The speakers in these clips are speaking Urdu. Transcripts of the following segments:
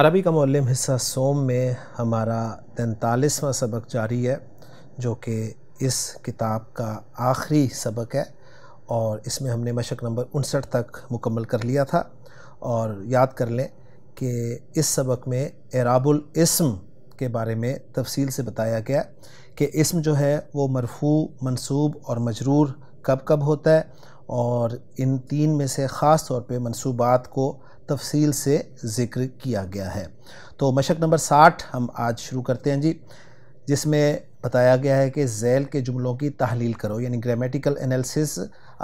عربی کا معلم حصہ سوم میں ہمارا تینتالیسواں سبق جاری ہے جو کہ اس کتاب کا آخری سبق ہے اور اس میں ہم نے مشق نمبر انسٹھ تک مکمل کر لیا تھا اور یاد کر لیں کہ اس سبق میں اعراب الاسم کے بارے میں تفصیل سے بتایا گیا کہ اسم جو ہے وہ مرفوع منصوب اور مجرور کب کب ہوتا ہے اور ان تین میں سے خاص طور پہ منصوبات کو تفصیل سے ذکر کیا گیا ہے تو مشق نمبر ساٹھ ہم آج شروع کرتے ہیں جی جس میں بتایا گیا ہے کہ ذیل کے جملوں کی تحلیل کرو یعنی گرامیٹیکل انالسز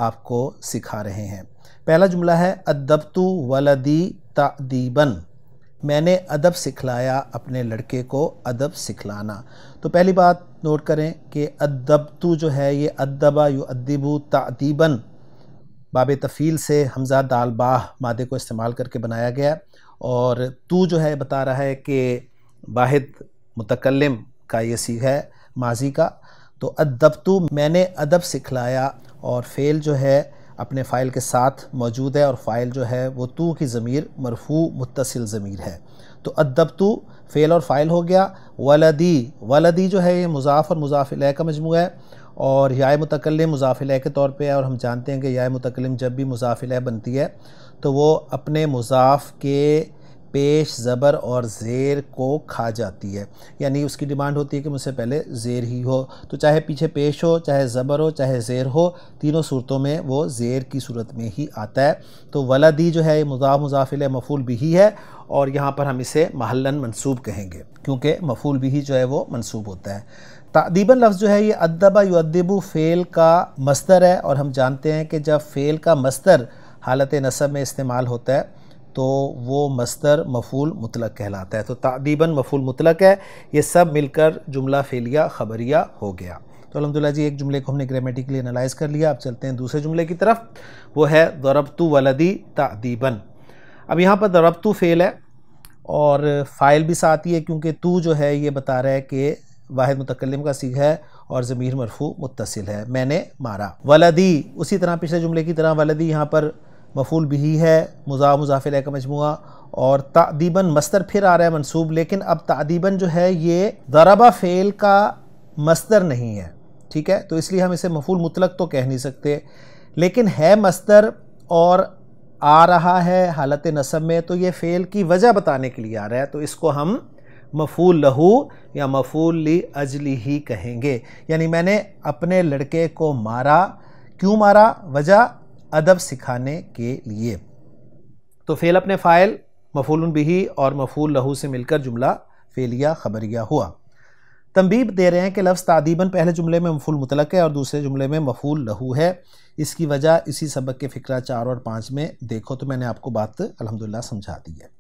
آپ کو سکھا رہے ہیں پہلا جملہ ہے ادبتو ولدی تعدیبن میں نے ادب سکھلایا اپنے لڑکے کو ادب سکھلانا تو پہلی بات نوٹ کریں کہ ادبتو جو ہے یہ ادبا یو ادبو و باب تفیل سے حمزہ دال باہ مادے کو استعمال کر کے بنایا گیا اور تو جو ہے بتا رہا ہے کہ واحد متکلم کا یہ سیکھ ہے ماضی کا تو ادب تو میں نے ادب سکھلایا اور فعل جو ہے اپنے فائل کے ساتھ موجود ہے اور فائل جو ہے وہ تو کی ضمیر مرفوع متصل ضمیر ہے تو ادب تو فعل اور فائل ہو گیا ولدی ولدی جو ہے یہ مضاف اور مضاف علیہ کا مجموعہ ہے اور یا متکل مزافلۂ کے طور پہ اور ہم جانتے ہیں کہ یا متقلم جب بھی مزافلۂ بنتی ہے تو وہ اپنے مضاف کے پیش زبر اور زیر کو کھا جاتی ہے یعنی اس کی ڈیمانڈ ہوتی ہے کہ مجھ سے پہلے زیر ہی ہو تو چاہے پیچھے پیش ہو چاہے زبر ہو چاہے زیر ہو تینوں صورتوں میں وہ زیر کی صورت میں ہی آتا ہے تو ولدی جو ہے یہ مضاف مضافل مفول بھی ہی ہے اور یہاں پر ہم اسے محلن منصوب کہیں گے کیونکہ مفول بھی ہی جو ہے وہ منصوب ہوتا ہے تعدیباً لفظ جو ہے یہ ادبا یو ادیب فعل کا مستر ہے اور ہم جانتے ہیں کہ جب فعل کا مستر حالت نصب میں استعمال ہوتا ہے تو وہ مستر مفول مطلق کہلاتا ہے تو تعدیباً مفول مطلق ہے یہ سب مل کر جملہ فیلیا خبریہ ہو گیا تو الحمدللہ جی ایک جملے کو ہم نے گرامیٹیکلی انالائز کر لیا اب چلتے ہیں دوسرے جملے کی طرف وہ ہے ضربتو ولدی تعدیباً اب یہاں پر ضربتو فیل ہے اور فائل بھی ساتھ ہی ہے کیونکہ تو جو ہے یہ بتا رہا ہے کہ واحد متقلم کا سیگ ہے اور ضمیر مرفوع متصل ہے میں نے مارا ولدی اسی طرح پچھلے جملے کی طرح ولدی یہاں پر مفول بھی ہے مضاف علیہ کا مجموعہ اور تعدیباً مستر پھر آ رہا ہے منصوب لیکن اب تعدیباً جو ہے یہ ضربہ فعل کا مستر نہیں ہے ٹھیک ہے تو اس لیے ہم اسے مفول مطلق تو کہہ نہیں سکتے لیکن ہے مستر اور آ رہا ہے حالت نصب میں تو یہ فعل کی وجہ بتانے کے لیے آ رہا ہے تو اس کو ہم مفول لہو یا مفول لی اجلی ہی کہیں گے یعنی میں نے اپنے لڑکے کو مارا کیوں مارا وجہ ادب سکھانے کے لیے تو فعل اپنے فائل مفول بھی اور مفول لہو سے مل کر جملہ فیلیا خبریا ہوا تنبیب دے رہے ہیں کہ لفظ تعدیباً پہلے جملے میں مفول متلق ہے اور دوسرے جملے میں مفول لہو ہے اس کی وجہ اسی سبق کے فکرہ چار اور پانچ میں دیکھو تو میں نے آپ کو بات الحمدللہ سمجھا دی ہے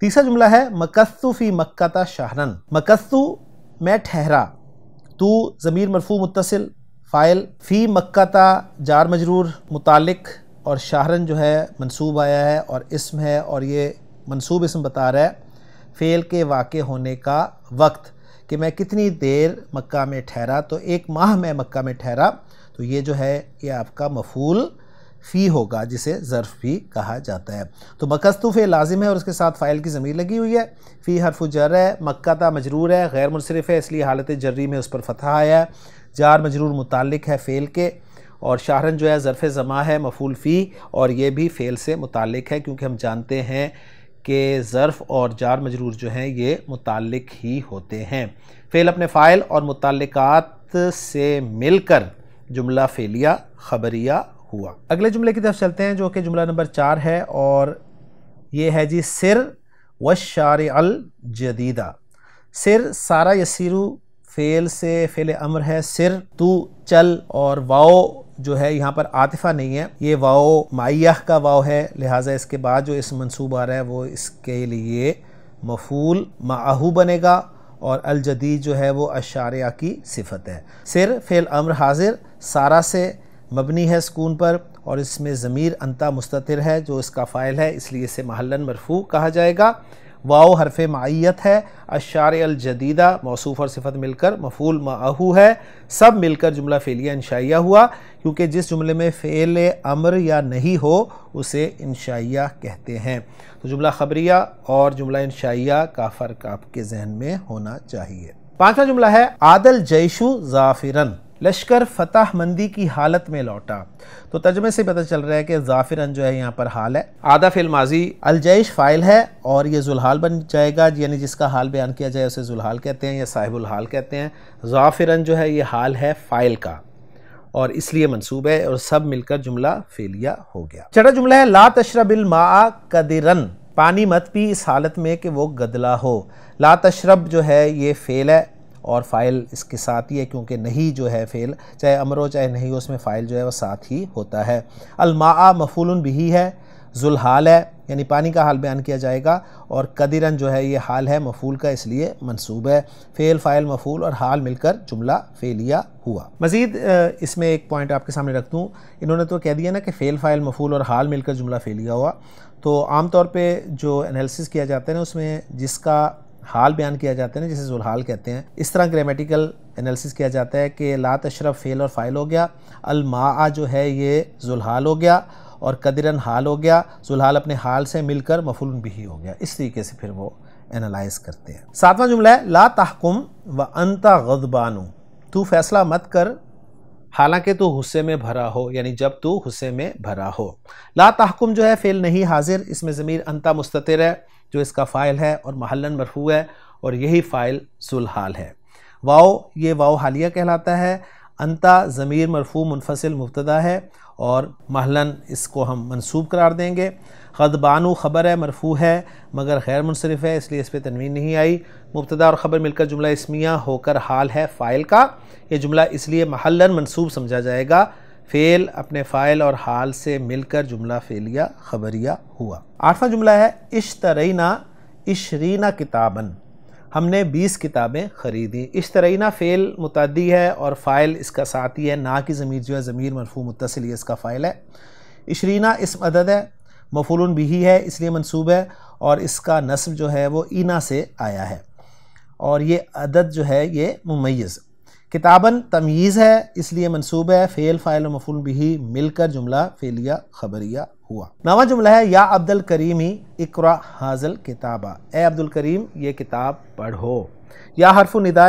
تیسرا جملہ ہے مکسو فی مکہ تا شہرن مقستو میں ٹھہرا تو ضمیر مرفوع متصل فائل فی مکہ تا جار مجرور متعلق اور شاہرن جو ہے منصوب آیا ہے اور اسم ہے اور یہ منصوب اسم بتا رہا ہے فعل کے واقع ہونے کا وقت کہ میں کتنی دیر مکہ میں ٹھہرا تو ایک ماہ میں مکہ میں ٹھہرا تو یہ جو ہے یہ آپ کا مفول فی ہوگا جسے ظرف بھی کہا جاتا ہے تو فی لازم ہے اور اس کے ساتھ فائل کی ضمیر لگی ہوئی ہے فی حرف جر ہے مکہ تا مجرور ہے غیر منصرف ہے اس لیے حالت جری میں اس پر فتح آیا ہے جار مجرور متعلق ہے فعل کے اور شاہرن جو ہے ظرف زما ہے مفول فی اور یہ بھی فعل سے متعلق ہے کیونکہ ہم جانتے ہیں کہ ظرف اور جار مجرور جو ہیں یہ متعلق ہی ہوتے ہیں فعل اپنے فائل اور متعلقات سے مل کر جملہ فیلیا خبریہ ہوا اگلے جملے کی طرف چلتے ہیں جو کہ جملہ نمبر چار ہے اور یہ ہے جی سر و شار الجدیدہ سر سارا یسیرو فیل سے فیل امر ہے سر تو چل اور واؤ جو ہے یہاں پر عاطفہ نہیں ہے یہ واؤ مائیہ کا واؤ ہے لہٰذا اس کے بعد جو اس منصوب آ رہا ہے وہ اس کے لیے مفول معہو بنے گا اور الجدید جو ہے وہ اشاریہ کی صفت ہے سر فیل امر حاضر سارا سے مبنی ہے سکون پر اور اس میں ضمیر انتا مستطر ہے جو اس کا فائل ہے اس لیے اسے محلن مرفوع کہا جائے گا واؤ حرف معیت ہے اشار الجدیدہ موصوف اور صفت مل کر مفول معہو ہے سب مل کر جملہ فعلیہ انشائیہ ہوا کیونکہ جس جملے میں فعل امر یا نہیں ہو اسے انشائیہ کہتے ہیں تو جملہ خبریہ اور جملہ انشائیہ کا فرق آپ کے ذہن میں ہونا چاہیے پانچواں جملہ ہے عادل جیشو ظافرن لشکر فتح مندی کی حالت میں لوٹا تو ترجمے سے پتہ چل رہا ہے کہ زعفرن جو ہے یہاں پر حال ہے آدھا فیل ماضی الجیش فائل ہے اور یہ زلحال بن جائے گا یعنی جس کا حال بیان کیا جائے اسے ضلحال کہتے ہیں یا صاحب الحال کہتے ہیں زعفرن جو ہے یہ حال ہے فائل کا اور اس لیے منصوب ہے اور سب مل کر جملہ فیلیا ہو گیا چڑا جملہ ہے لا تشرب الماء قدرن پانی مت پی اس حالت میں کہ وہ گدلا ہو لا تشرب جو ہے یہ فیل ہے اور فائل اس کے ساتھ ہی ہے کیونکہ نہیں جو ہے فیل چاہے امر ہو چاہے نہیں ہو اس میں فائل جو ہے وہ ساتھ ہی ہوتا ہے الماء مفول بھی ہے ذلحال ہے یعنی پانی کا حال بیان کیا جائے گا اور قدرن جو ہے یہ حال ہے مفول کا اس لیے منصوب ہے فیل فائل مفول اور حال مل کر جملہ فیلیا ہوا مزید اس میں ایک پوائنٹ آپ کے سامنے رکھ دوں انہوں نے تو کہہ دیا نا کہ فیل فائل مفول اور حال مل کر جملہ فیلیا ہوا تو عام طور پہ جو انالیسس کیا جاتا ہے نا اس میں جس کا حال بیان کیا جاتا ہے جسے ضلحال کہتے ہیں اس طرح گریمیٹیکل انالیسس کیا جاتا ہے کہ لا تشرف فیل اور فائل ہو گیا الماء جو ہے یہ زلحال ہو گیا اور قدرن حال ہو گیا ضلحال اپنے حال سے مل کر مفول بھی ہو گیا اس طریقے سے پھر وہ انالائز کرتے ہیں ساتواں جملہ ہے لا تحکم و انتا غضبانو تو فیصلہ مت کر حالانکہ تو غصے میں بھرا ہو یعنی جب تو غصے میں بھرا ہو لا تحکم جو ہے فیل نہیں حاضر اس میں ضمیر انتا مستطر ہے جو اس کا فائل ہے اور محلن مرفوع ہے اور یہی فائل سلحال ہے واؤ یہ واؤ حالیہ کہلاتا ہے انتا ضمیر مرفوع منفصل مبتدا ہے اور محلن اس کو ہم منصوب قرار دیں گے غدبانو خبر ہے مرفوع ہے مگر غیر منصرف ہے اس لیے اس پہ تنوین نہیں آئی مبتدہ اور خبر مل کر جملہ اسمیہ ہو کر حال ہے فائل کا یہ جملہ اس لیے محلن منصوب سمجھا جائے گا فعل اپنے فائل اور حال سے مل کر جملہ فیلیا خبریہ ہوا آٹھواں جملہ ہے اشترینہ عشرینہ کتابن ہم نے بیس کتابیں خریدیں اشترینہ فیل متعدی ہے اور فائل اس کا ساتھی ہے نا کی ضمیر جو ہے ضمیر مرفوع متصل یہ اس کا فائل ہے عشرینہ اس عدد ہے مفلون بھی ہے اس لیے ہے اور اس کا نصب جو ہے وہ اینا سے آیا ہے اور یہ عدد جو ہے یہ ہے کتاباً تمیز ہے اس لیے منصوب ہے فیل فائل و مفل بھی مل کر جملہ فیلیہ خبریہ ہوا نواں جملہ ہے یا عبد الکریمی اقرا حاضل کتابہ اے عبد الکریم یہ کتاب پڑھو یا حرف الدا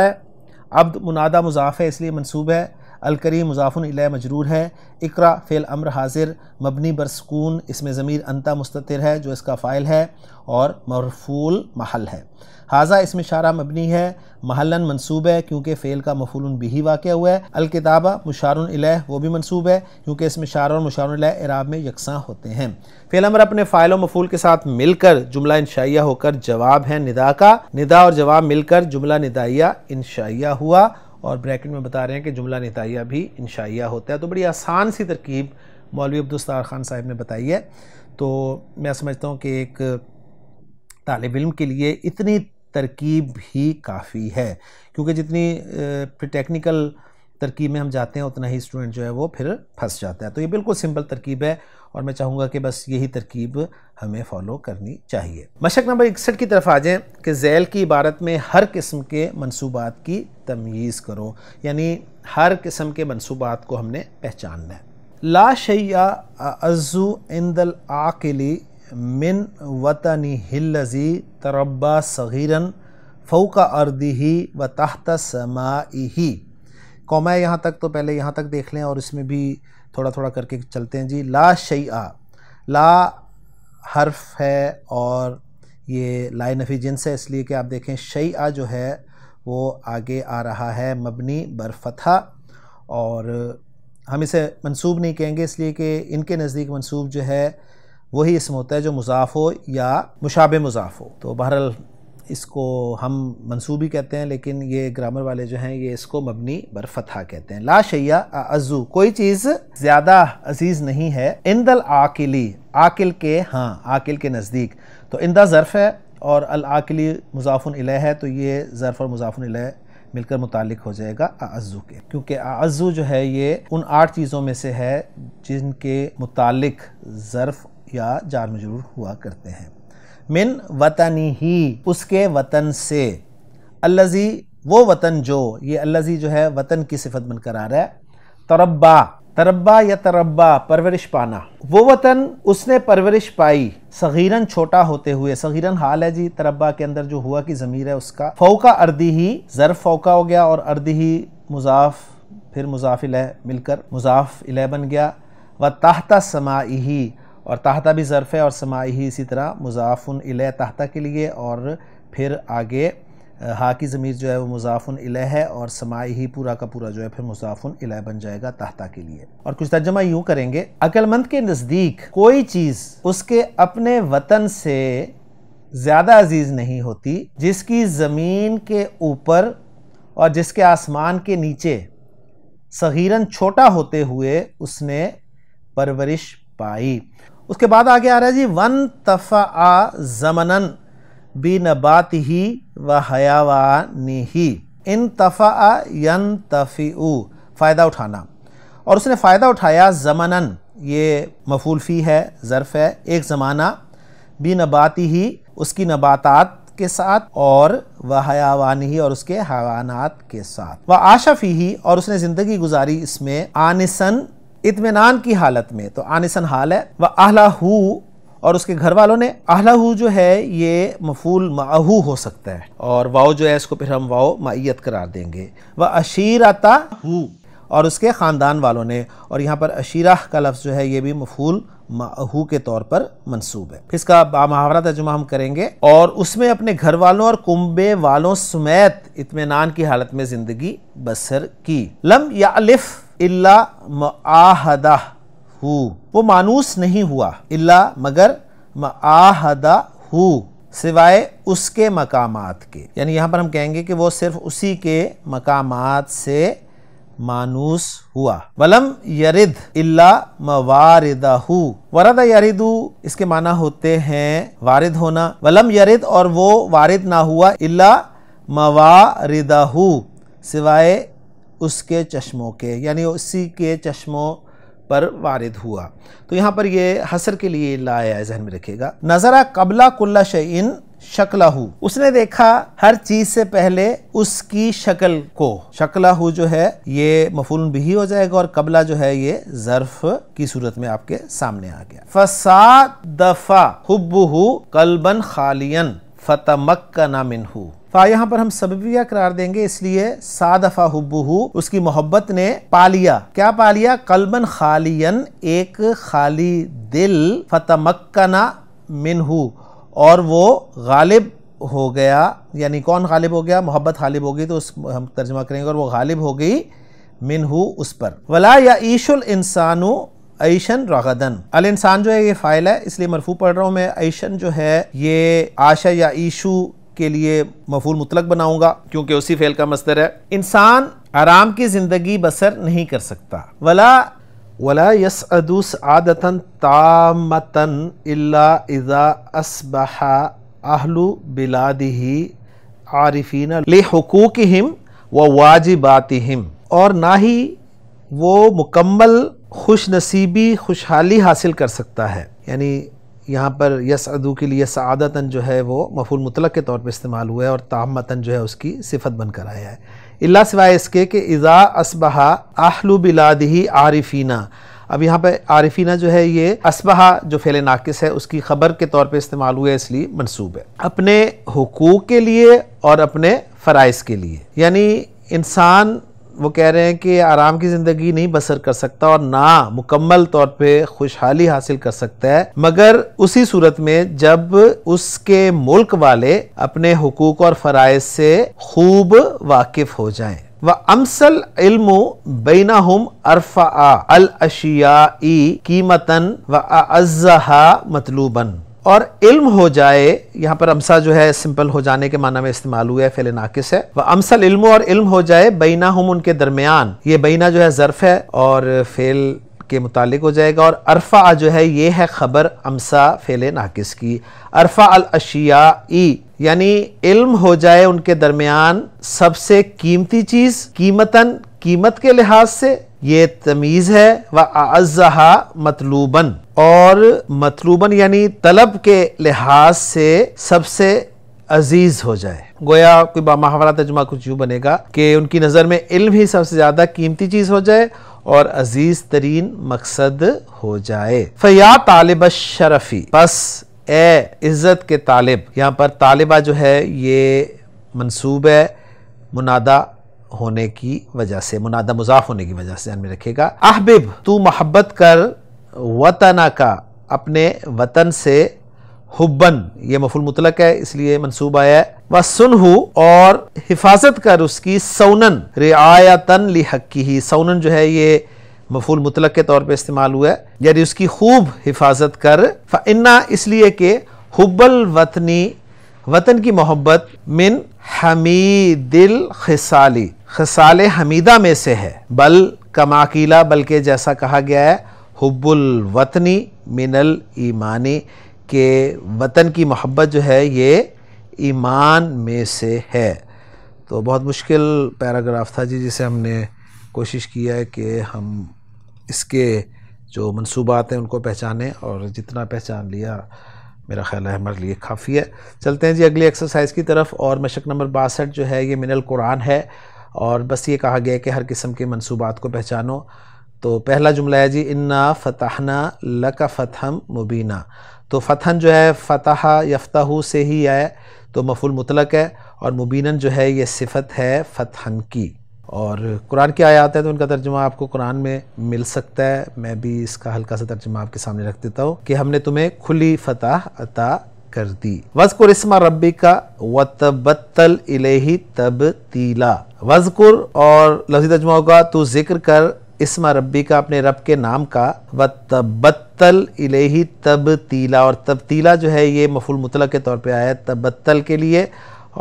عبد مضاف مضافہ اس لیے منصوب ہے الکریم مضاف اللہ مجرور ہے اقرا فعل امر حاضر مبنی برسکون اس میں ضمیر انتا مستطر ہے جو اس کا فائل ہے اور مرفول محل ہے حاضہ اس میں شارہ مبنی ہے محلن منصوب ہے کیونکہ فعل کا بھی واقع ہوا ہے الکتابہ مشارن الہ وہ بھی منصوب ہے کیونکہ اس میں شارہ اور الہ اعراب میں یکساں ہوتے ہیں فعل امر اپنے فائل و مفول کے ساتھ مل کر جملہ انشائیہ ہو کر جواب ہے ندا کا ندا اور جواب مل کر جملہ ندائیہ انشائیہ ہوا اور بریکٹ میں بتا رہے ہیں کہ جملہ نتائیہ بھی انشائیہ ہوتا ہے تو بڑی آسان سی ترکیب مولوی عبدالستار خان صاحب نے بتائی ہے تو میں سمجھتا ہوں کہ ایک طالب علم کے لیے اتنی ترکیب ہی کافی ہے کیونکہ جتنی ٹیکنیکل ترکیب میں ہم جاتے ہیں اتنا ہی اسٹوڈنٹ جو ہے وہ پھر پھنس جاتا ہے تو یہ بالکل سمپل ترکیب ہے اور میں چاہوں گا کہ بس یہی ترکیب ہمیں فالو کرنی چاہیے مشق نمبر اکسٹھ کی طرف آ جائیں کہ ذیل کی عبارت میں ہر قسم کے منصوبات کی تمیز کرو یعنی ہر قسم کے منصوبات کو ہم نے پہچاننا ہے لا شیا ازو اندل آکلی من وطنی ہلزی تربا صغیرن صغیر اردی ہی ہی ہے یہاں تک تو پہلے یہاں تک دیکھ لیں اور اس میں بھی تھوڑا تھوڑا کر کے چلتے ہیں جی لا شیعہ لا حرف ہے اور یہ لا نفی جنس ہے اس لیے کہ آپ دیکھیں شیعہ جو ہے وہ آگے آ رہا ہے مبنی برفتھا اور ہم اسے منصوب نہیں کہیں گے اس لیے کہ ان کے نزدیک منصوب جو ہے وہی اسم ہوتا ہے جو مضاف ہو یا مشابہ مضاف ہو تو بہرحال اس کو ہم منصوبی کہتے ہیں لیکن یہ گرامر والے جو ہیں یہ اس کو مبنی فتحہ کہتے ہیں لا شیعہ اعزو کوئی چیز زیادہ عزیز نہیں ہے اندل آقلی آقل کے ہاں عاقل کے نزدیک تو اندہ ظرف ہے اور العاقلی مضاف علیہ ہے تو یہ ظرف اور مضاف علیہ مل کر متعلق ہو جائے گا اعزو کے کیونکہ اعزو جو ہے یہ ان آٹھ چیزوں میں سے ہے جن کے متعلق ظرف یا جار مجرور ہوا کرتے ہیں من وطنی ہی اس کے وطن سے الزی وہ وطن جو یہ اللذی جو ہے وطن کی صفت بن کر آ رہا ہے تربا تربا یا تربا پرورش پانا وہ وطن اس نے پرورش پائی صغیرن چھوٹا ہوتے ہوئے صغیرن حال ہے جی تربا کے اندر جو ہوا کی ضمیر ہے اس کا فوقہ اردی ہی ظرف فوقہ ہو گیا اور اردی ہی مضاف پھر مضاف الہ مل کر مضاف الہ بن گیا و تحت سما ہی اور تحتہ بھی ظرف ہے اور سماعی اسی طرح مضافن ال تحتہ کے لیے اور پھر آگے ہا کی ضمیر جو ہے وہ مضاف ال ہے اور سماعی پورا کا پورا جو ہے پھر مضاف ال بن جائے گا تحتہ کے لیے اور کچھ ترجمہ یوں کریں گے مند کے نزدیک کوئی چیز اس کے اپنے وطن سے زیادہ عزیز نہیں ہوتی جس کی زمین کے اوپر اور جس کے آسمان کے نیچے صغیرن چھوٹا ہوتے ہوئے اس نے پرورش پائی اس کے بعد آگے آ رہا ہے جی ون تفا زمن نبات ہی و حیا ہی ان تفا ین او فائدہ اٹھانا اور اس نے فائدہ اٹھایا یہ مفول فی ہے ظرف ہے ایک زمانہ بی نباتی ہی اس کی نباتات کے ساتھ اور وہ حیا ہی اور اس کے حیوانات کے ساتھ وہ آشا فی اور اس نے زندگی گزاری اس میں آنسن اطمینان کی حالت میں تو آنسن حال ہے وہ اہلا ہو اور اس کے گھر والوں نے اہل ہو جو ہے یہ مفول معہو ہو سکتا ہے اور واؤ جو ہے اس کو پھر ہم معیت قرار دیں گے ہو اور اس کے خاندان والوں نے اور یہاں پر اشیرہ کا لفظ جو ہے یہ بھی مفول معہو کے طور پر منصوب ہے اس کا بامحاورہ ترجمہ ہم کریں گے اور اس میں اپنے گھر والوں اور کنبے والوں سمیت اطمینان کی حالت میں زندگی بسر کی لم یا الف اللہ معاہدہ ہو وہ مانوس نہیں ہوا اللہ مگر معاہدہ ہو سوائے اس کے مقامات کے یعنی یہاں پر ہم کہیں گے کہ وہ صرف اسی کے مقامات سے مانوس ہوا ولم یرد اللہ مواردہ ورد یریدو اس کے معنی ہوتے ہیں وارد ہونا ولم یرد اور وہ وارد نہ ہوا اللہ مواردہ سوائے اس کے چشموں کے یعنی اسی کے چشموں پر وارد ہوا تو یہاں پر یہ حسر کے لیے ہے ذہن میں رکھے گا نظرہ قبلہ شئین شکلہ ہو اس نے دیکھا ہر چیز سے پہلے اس کی شکل کو شکلہ ہو جو ہے یہ مفول بھی ہو جائے گا اور قبلہ جو ہے یہ ظرف کی صورت میں آپ کے سامنے آ گیا فساد دفا قلبن خالین فتمک کا یہاں پر ہم سببیہ قرار دیں گے اس لیے سادفہ حبہو اس کی محبت نے پالیا کیا پالیا قلبن خالین ایک خالی دل فتمکنا منہو اور وہ غالب ہو گیا یعنی کون غالب ہو گیا محبت غالب ہو گئی تو اس ہم ترجمہ کریں گے اور وہ غالب ہو گئی منہو اس پر ولا یا عیش السانو ایشن الانسان جو ہے یہ فائل ہے اس لیے مرفوع پڑھ رہا ہوں میں عیشن جو ہے یہ آشا یا عیشو کے لیے مفہول مطلق بناؤں گا کیونکہ اسی فعل کا مصدر ہے انسان آرام کی زندگی بسر نہیں کر سکتا ولا ولا يسعدو سعادة تامة الا اذا اصبح اهل بلاده عارفين لحقوقهم وواجباتهم اور نہ ہی وہ مکمل خوش نصیبی خوشحالی حاصل کر سکتا ہے یعنی یہاں پر یس ادو کے لیے سعادتاً جو ہے وہ مفول مطلق کے طور پہ استعمال ہوا ہے اور تعمتاً جو ہے اس کی صفت بن کر آیا ہے اللہ سوائے اس کے کہ اذا اسبہا احل بلادہی عارفینہ اب یہاں پہ عارفینہ جو ہے یہ اسبہا جو فعل ناقص ہے اس کی خبر کے طور پہ استعمال ہوا ہے اس لیے منصوب ہے اپنے حقوق کے لیے اور اپنے فرائض کے لیے یعنی انسان وہ کہہ رہے ہیں کہ آرام کی زندگی نہیں بسر کر سکتا اور نہ مکمل طور پہ خوشحالی حاصل کر سکتا ہے مگر اسی صورت میں جب اس کے ملک والے اپنے حقوق اور فرائض سے خوب واقف ہو جائیں وہ امسل علم ارف آ الشیا قیمتن و ازحا مطلوباً اور علم ہو جائے یہاں پر امسا جو ہے سمپل ہو جانے کے معنی میں استعمال ہوا ہے فیل ناکس ہے وہ امسل علم اور علم ہو جائے بینا ہم ان کے درمیان یہ بینا جو ہے ظرف ہے اور فیل کے متعلق ہو جائے گا اور ارفا جو ہے یہ ہے خبر امسا فیل ناکس کی ارفا الاشیاء ای یعنی علم ہو جائے ان کے درمیان سب سے قیمتی چیز قیمتاً قیمت کے لحاظ سے یہ تمیز ہے وہ ازہا مطلوباً اور مطلوباً یعنی طلب کے لحاظ سے سب سے عزیز ہو جائے گویا کوئی محاورات ترجمہ کچھ یوں بنے گا کہ ان کی نظر میں علم ہی سب سے زیادہ قیمتی چیز ہو جائے اور عزیز ترین مقصد ہو جائے فیا طالب شرفی بس اے عزت کے طالب یہاں پر طالبہ جو ہے یہ منصوب ہے منادہ ہونے کی وجہ سے منادہ مضاف ہونے کی وجہ سے رکھے گا احبب تو محبت کر وطنا کا اپنے وطن سے حبن یہ مفول مطلق ہے اس لیے منصوب آیا ہے وسن ہو اور حفاظت کر اس کی سونن رعایتن لحقی ہی سونن جو ہے یہ مفول مطلق کے طور پہ استعمال ہوا ہے یعنی اس کی خوب حفاظت کر فنا اس لیے کہ حب الوطنی وطن کی محبت من حمید الخصالی خصال حمیدہ میں سے ہے بل کما بلکہ جیسا کہا گیا ہے حب الوطنی من الایمانی کہ وطن کی محبت جو ہے یہ ایمان میں سے ہے تو بہت مشکل پیراگراف تھا جی جسے ہم نے کوشش کیا کہ ہم اس کے جو منصوبات ہیں ان کو پہچانیں اور جتنا پہچان لیا میرا خیال ہے ہمارے لیے کافی ہے چلتے ہیں جی اگلی ایکسرسائز کی طرف اور مشق نمبر باسٹھ جو ہے یہ من القرآن ہے اور بس یہ کہا گیا ہے کہ ہر قسم کے منصوبات کو پہچانو تو پہلا جملہ ہے جی انا فتحنا لکا فتحم مبینہ تو فتحن جو ہے فتح یفتح سے ہی آئے تو مفول مطلق ہے اور مبینن جو ہے یہ صفت ہے فتحن کی اور قرآن کی آیات ہیں تو ان کا ترجمہ آپ کو قرآن میں مل سکتا ہے میں بھی اس کا ہلکا سا ترجمہ آپ کے سامنے رکھ دیتا ہوں کہ ہم نے تمہیں کھلی فتح عطا کر دی وزقر اسما ربی کا و تبتل الہی تب تیلا وزقر اور لفظی ترجمہ ہوگا تو ذکر کر اسم ربی کا اپنے رب کے نام کا وَتَبَتَّلْ إِلَيْهِ تَبْتِيلَ اور تَبْتِيلَ جو ہے یہ مفول کے طور پہ آیا ہے تَبَتَّلْ کے لیے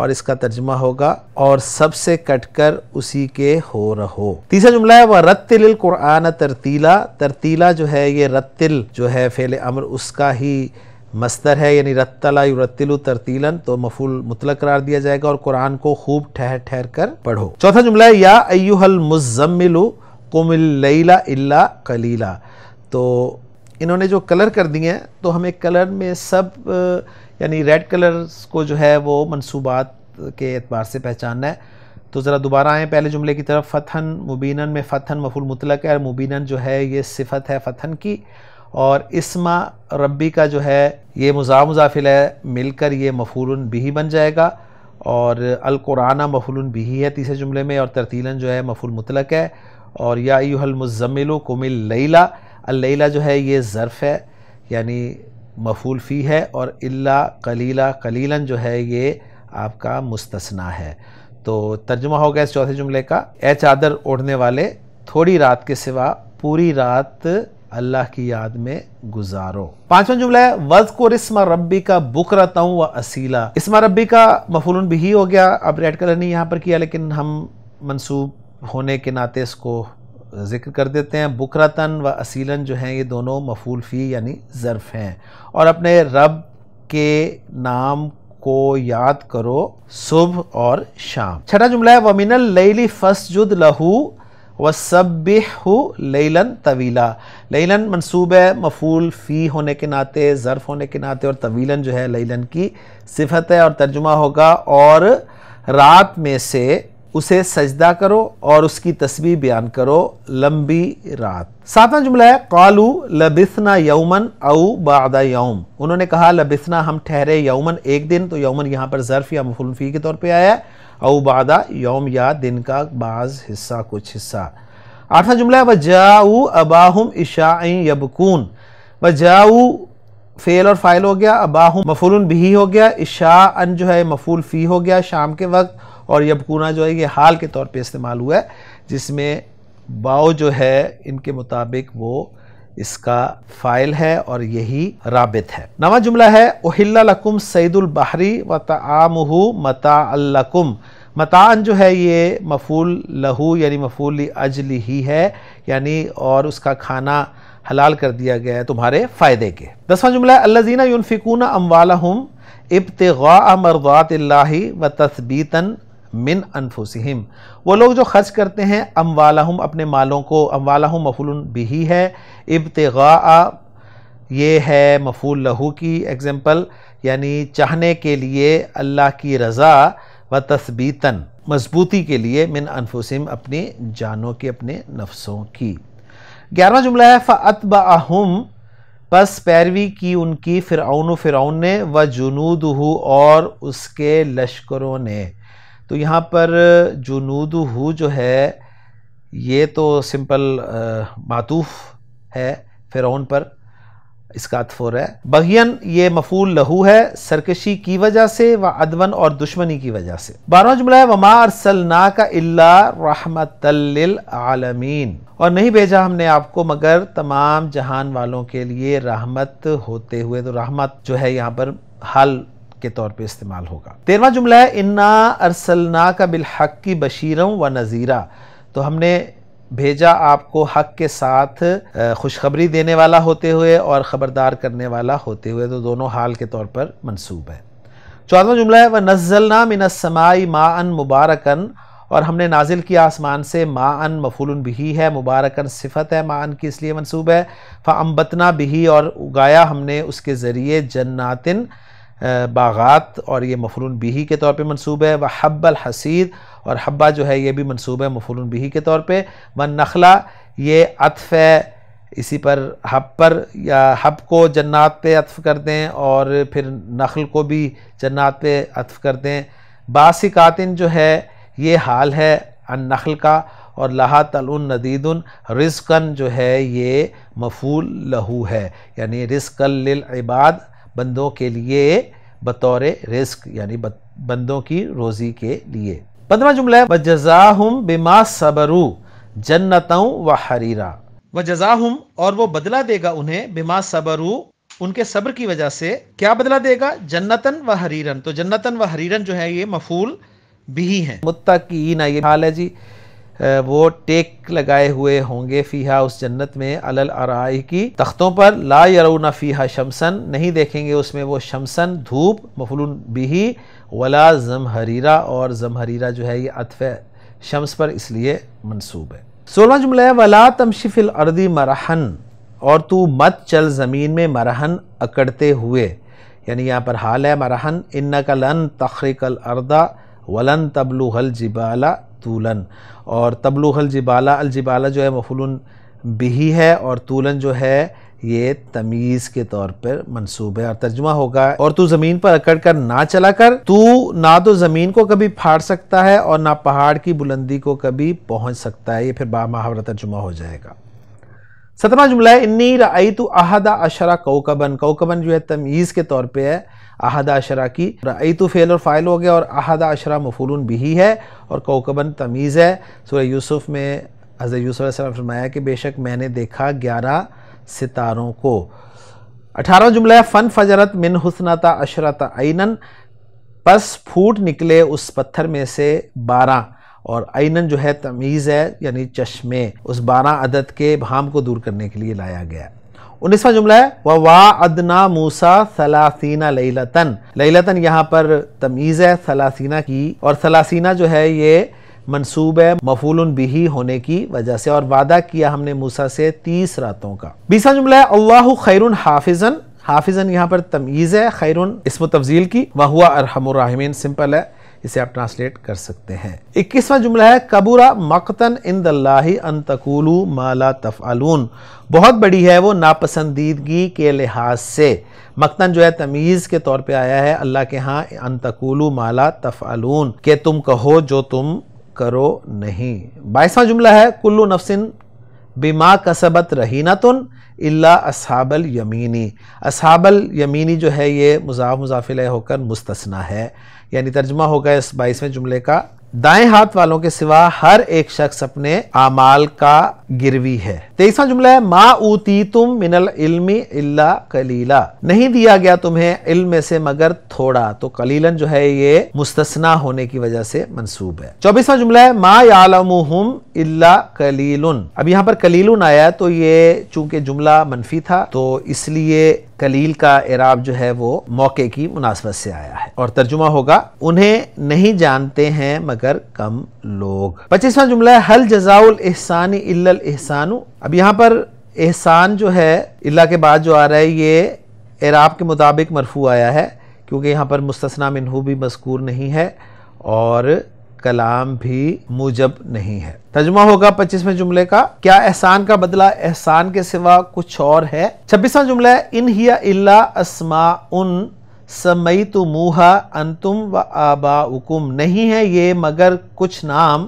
اور اس کا ترجمہ ہوگا اور سب سے کٹ کر اسی کے ہو رہو تیسرا جملہ ہے ترتیلا ترتیلا جو ہے یہ رتل جو ہے اس کا ہی مستر ہے یعنی تَرْتِيلًا تو مفول مطلق قرار دیا جائے گا اور قرآن کو خوب ٹھہر ٹھہر کر پڑھو چوتھا جملہ ہے یا ایوہ المزملو اللیلہ اللہ کلیلہ تو انہوں نے جو کلر کر دی ہیں تو ہمیں کلر میں سب یعنی ریڈ کلر کو جو ہے وہ منصوبات کے اعتبار سے پہچاننا ہے تو ذرا دوبارہ آئیں پہلے جملے کی طرف فتحن مبینن میں فتحن مفول مطلق ہے اور مبینن جو ہے یہ صفت ہے فتحن کی اور اسما ربی کا جو ہے یہ مضاف مضافل ہے مل کر یہ مفہول بھی بن جائے گا اور القرآن مفول بھی ہے تیسرے جملے میں اور ترتیلاً جو ہے مفول مطلق ہے اور یا ایوہ و کم لیلا اللیلہ جو ہے یہ ظرف ہے یعنی فی ہے اور اللہ قلیلہ قلیلن جو ہے یہ آپ کا مستثنا ہے تو ترجمہ ہو گیا اس چوتھے جملے کا اے چادر اوڑھنے والے تھوڑی رات کے سوا پوری رات اللہ کی یاد میں گزارو پانچواں جملہ ہے وَذْكُرْ اسْمَ رَبِّكَ ربی کا بک رہتا ہوں بِهِ اسیلا اسما ربی کا مفولن بھی ہو گیا اب ریڈ کلر نے یہاں پر کیا لیکن ہم منصوب ہونے کے ناطے اس کو ذکر کر دیتے ہیں بکرتاً و اسیلن جو ہیں یہ دونوں مفول فی یعنی ظرف ہیں اور اپنے رب کے نام کو یاد کرو صبح اور شام چھٹا جملہ ہے وَمِنَ اللَّيْلِ فَسْجُدْ لَهُ لہو لَيْلًا طَوِيلًا لَيْلًا لیلن طویلا لیلن مفول فی ہونے کے ناطے ظرف ہونے کے ناطے اور طویلن جو ہے لیلن کی صفت ہے اور ترجمہ ہوگا اور رات میں سے اسے سجدہ کرو اور اس کی تسبیح بیان کرو لمبی رات ساتواں جملہ ہے قالو لبثنا یومن او بعد یوم انہوں نے کہا لبثنا ہم ٹھہرے یومن ایک دن تو یومن یہاں پر ظرف یا فی کے طور پہ آیا ہے او بعد یوم یا دن کا بعض حصہ کچھ حصہ آٹھواں جملہ ہے اباہم اشاعین یبکون وجاؤو فیل اور فائل ہو گیا اباہم مفلن بھی ہو گیا اشاعن ان جو ہے مفول فی ہو گیا شام کے وقت اور یقونہ جو ہے یہ حال کے طور پہ استعمال ہوا ہے جس میں باؤ جو ہے ان کے مطابق وہ اس کا فائل ہے اور یہی رابط ہے نواں جملہ ہے اہل سعید البحری و وَتَعَامُهُ مَتَعَ القُم مطان جو ہے یہ مفول لہو یعنی مفول اجل ہی ہے یعنی اور اس کا کھانا حلال کر دیا گیا ہے تمہارے فائدے کے دسواں جملہ ہے اللہ زینہ أَمْوَالَهُمْ ابتغاء مرضات اللہ و تثبیتاً من انفسہم وہ لوگ جو خرچ کرتے ہیں اموالہم اپنے مالوں کو اموالہم مفعول بھی ہے ابتغاء یہ ہے مفول لہو کی ایگزامپل یعنی چاہنے کے لیے اللہ کی رضا و تثبیتاً مضبوطی کے لیے من انفسم اپنی جانوں کی اپنے نفسوں کی گیارہ جملہ ہے اطب اہم پس پیروی کی ان کی فرعون و فرعون نے و جنوہ اور اس کے لشکروں نے تو یہاں پر جنود ہو جو ہے یہ تو سمپل معطوف ہے فرعون پر اس کا ہے بغین یہ مفول لہو ہے سرکشی کی وجہ سے و ادون اور دشمنی کی وجہ سے بارہ جملہ ہے ارسلنا کا اللہ رحمت للعالمین اور نہیں بھیجا ہم نے آپ کو مگر تمام جہان والوں کے لیے رحمت ہوتے ہوئے تو رحمت جو ہے یہاں پر حل کے طور پر استعمال ہوگا تیرمہ جملہ ہے اِنَّا اَرْسَلْنَاكَ بِالْحَقِّ بَشِيرًا وَنَزِيرًا تو ہم نے بھیجا آپ کو حق کے ساتھ خوشخبری دینے والا ہوتے ہوئے اور خبردار کرنے والا ہوتے ہوئے تو دونوں حال کے طور پر منصوب ہے چودمہ جملہ ہے وَنَزَّلْنَا مِنَ السَّمَائِ مَاءً مُبَارَكًا اور ہم نے نازل کی آسمان سے مَاءً مَفُولٌ بِهِ ہے مُبَارَكًا صفت ہے مَاءً کی اس لیے منصوب ہے فَأَمْبَتْنَا بِهِ اور اُگایا ہم نے اس کے ذریعے جَنَّاتٍ باغات اور یہ مفرون بیہی کے طور پہ منصوب ہے وہ حب الحسید اور حبہ جو ہے یہ بھی منصوب ہے مفرون بیہی کے طور پہ وہ نخلا یہ عطف ہے اسی پر حب پر یا حب کو جنات پہ عطف کر دیں اور پھر نخل کو بھی جنات پہ عطف کر دیں باسکاتن جو ہے یہ حال ہے ان نخل کا اور لہا ندید ندیدن رزقن جو ہے یہ مفول لہو ہے یعنی رزقن للعباد بندوں کے لیے بطور رزق یعنی بندوں کی روزی کے لیے پندرہ جملہ ہے وَجَزَاهُمْ بِمَا صَبَرُوا جَنَّتَوْا وَحَرِيرَا وَجَزَاهُمْ اور وہ بدلہ دے گا انہیں بِمَا صَبَرُوا ان کے صبر کی وجہ سے کیا بدلہ دے گا جنتن و حریرن تو جنتن و حریرن جو ہے یہ مفول بھی ہیں متقین یہ حال ہے جی وہ ٹیک لگائے ہوئے ہوں گے فیہا اس جنت میں ارائی کی تختوں پر لا یرون فیہا شمسن نہیں دیکھیں گے اس میں وہ شمسن دھوپ مفلون بھی ولا زمحریرہ اور زمحریرہ جو ہے یہ عطف شمس پر اس لیے منصوب ہے سولہ جملہ ہے ولا تمشف الْأَرْضِ مرہن اور تو مت چل زمین میں مرہن اکڑتے ہوئے یعنی یہاں پر حال ہے مرہن اِنَّكَ لَن تَخْرِقَ الْأَرْضَ وَلَن تبل الْجِبَالَ طولن اور تبلغ الجبالا الجبالا جو ہے مفلون بہی ہے اور طولن جو ہے یہ تمیز کے طور پر منصوب ہے اور ترجمہ ہوگا اور تو زمین پر اکڑ کر نہ چلا کر تو نہ تو زمین کو کبھی پھاڑ سکتا ہے اور نہ پہاڑ کی بلندی کو کبھی پہنچ سکتا ہے یہ پھر با محاورہ ترجمہ ہو جائے گا سترہ جملہ ہے انی رایت و احدہ اشرا کوکبن کوکبن جو ہے تمیز کے طور پہ ہے احد عشرہ کی ای تو فیل اور فائل ہو گیا اور احد عشرہ مفولون بھی ہے اور کوکبن تمیز ہے سورہ یوسف میں حضرت یوسف علیہ السلام فرمایا کہ بے شک میں نے دیکھا گیارہ ستاروں کو اٹھارہ جملہ ہے فن فجرت من حسنتا عشرت عینن پس پھوٹ نکلے اس پتھر میں سے بارہ اور اینن جو ہے تمیز ہے یعنی چشمے اس بارہ عدد کے بھام کو دور کرنے کے لیے لایا گیا جملہ ہے یہاں پر تمیز ہے ثلاثینہ کی اور ثلاثینہ جو ہے یہ منصوب ہے مفول بہی ہونے کی وجہ سے اور وعدہ کیا ہم نے موسا سے تیس راتوں کا بیسواں جملہ ہے اللہ خیر حافظن حافظن یہاں پر تمیز، ہے خیر اسم و تفضیل کی ارحم الرحمین سمپل ہے اسے آپ ٹرانسلیٹ کر سکتے ہیں اکیسواں جملہ ہے مقتن اللہ ان تقولو ما لا تفعلون بہت بڑی ہے وہ ناپسندیدگی کے لحاظ سے مقتن جو ہے تمیز کے طور پہ آیا ہے اللہ کے ہاں ان تقولو ما لا تفعلون کہ تم کہو جو تم کرو نہیں بائیسواں جملہ ہے کلو نفسن بما کسبت رہینتن اللہ اصحاب الیمینی اصحاب الیمینی جو ہے یہ مضاف مضافل ہو کر مستثنا ہے یعنی ترجمہ ہوگا اس جملے کا دائیں ہاتھ والوں کے سوا ہر ایک شخص اپنے آمال کا گروی ہے تیسواں جملہ ہے ما من العلم الا کلیلا نہیں دیا گیا تمہیں علم میں سے مگر تھوڑا تو کلیلن جو ہے یہ مستثنا ہونے کی وجہ سے منسوب ہے چوبیسواں جملہ ہے ما یعلمہم اللہ کلیلن اب یہاں پر کلیلن آیا ہے تو یہ چونکہ جملہ منفی تھا تو اس لیے کلیل کا جو ہے وہ موقع کی مناسبت سے آیا ہے اور ترجمہ ہوگا انہیں نہیں جانتے ہیں مگر کم لوگ پچیسواں جملہ ہے حل جزاء الا الاحسان اب یہاں پر احسان جو ہے اللہ کے بعد جو آ رہا ہے یہ عراب کے مطابق مرفوع آیا ہے کیونکہ یہاں پر مستثنا منہو بھی مذکور نہیں ہے اور کلام بھی موجب نہیں ہے ترجمہ ہوگا پچیسویں جملے کا کیا احسان کا بدلہ احسان کے سوا کچھ اور ہے چھبیسواں انتم و آبا نہیں ہے یہ مگر کچھ نام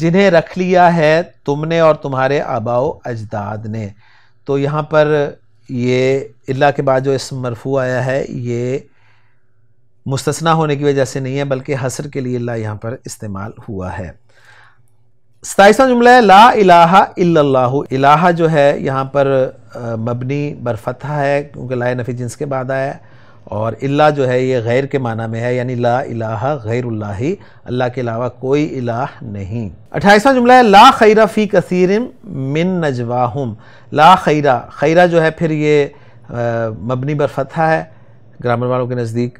جنہیں رکھ لیا ہے تم نے اور تمہارے آبا و اجداد نے تو یہاں پر یہ اللہ کے بعد جو اسم مرفوع آیا ہے یہ مستثنا ہونے کی وجہ سے نہیں ہے بلکہ حسر کے لیے اللہ یہاں پر استعمال ہوا ہے ستائیسواں جملہ ہے لا الہ الا اللہ الہ جو ہے یہاں پر مبنی برفتح ہے کیونکہ لا نفی جنس کے بعد آیا ہے اور اللہ جو ہے یہ غیر کے معنی میں ہے یعنی لا الہ غیر اللہ اللہ کے علاوہ کوئی الہ نہیں اٹھائیسواں جملہ ہے لا خیرہ فی کثیر من نجواہم لا خیرہ خیرہ جو ہے پھر یہ مبنی برفتح ہے گرامر والوں کے نزدیک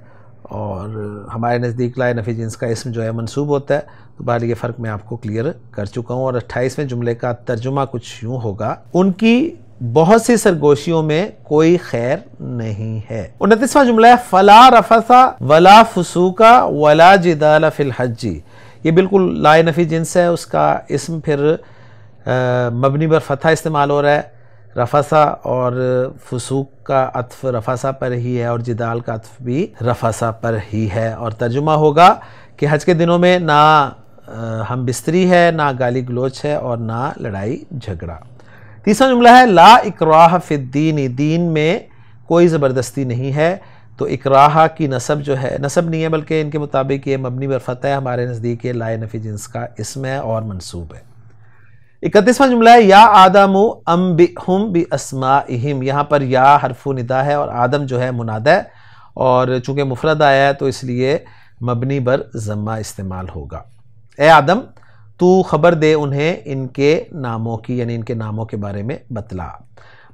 اور ہمارے نزدیک لائے نفی جنس کا اسم جو ہے منصوب ہوتا ہے تو بہرحال یہ فرق میں آپ کو کلیئر کر چکا ہوں اور اٹھائیسویں جملے کا ترجمہ کچھ یوں ہوگا ان کی بہت سی سرگوشیوں میں کوئی خیر نہیں ہے انتیسواں جملہ ہے فلا رفسا ولا فسوکا ولا جدال فی الحجی یہ بالکل لائے نفی جنس ہے اس کا اسم پھر مبنی فتح استعمال ہو رہا ہے رفسا اور فسوق کا عطف رفسا پر ہی ہے اور جدال کا عطف بھی رفسا پر ہی ہے اور ترجمہ ہوگا کہ حج کے دنوں میں نہ ہم بستری ہے نہ گالی گلوچ ہے اور نہ لڑائی جھگڑا تیسرا جملہ ہے لا اکراہ فی الدین دین میں کوئی زبردستی نہیں ہے تو اکراہ کی نصب جو ہے نصب نہیں ہے بلکہ ان کے مطابق یہ مبنی برفت ہے ہمارے نزدیک یہ لائے نفی جنس کا اسم ہے اور منصوب ہے اکتیسواں جملہ ہے یا آدم و ام بم بسما اہم یہاں پر یا حرف ندا ہے اور آدم جو ہے ہے اور چونکہ مفرد آیا ہے تو اس لیے مبنی بر ذمہ استعمال ہوگا اے آدم تو خبر دے انہیں ان کے ناموں کی یعنی ان کے ناموں کے بارے میں بتلا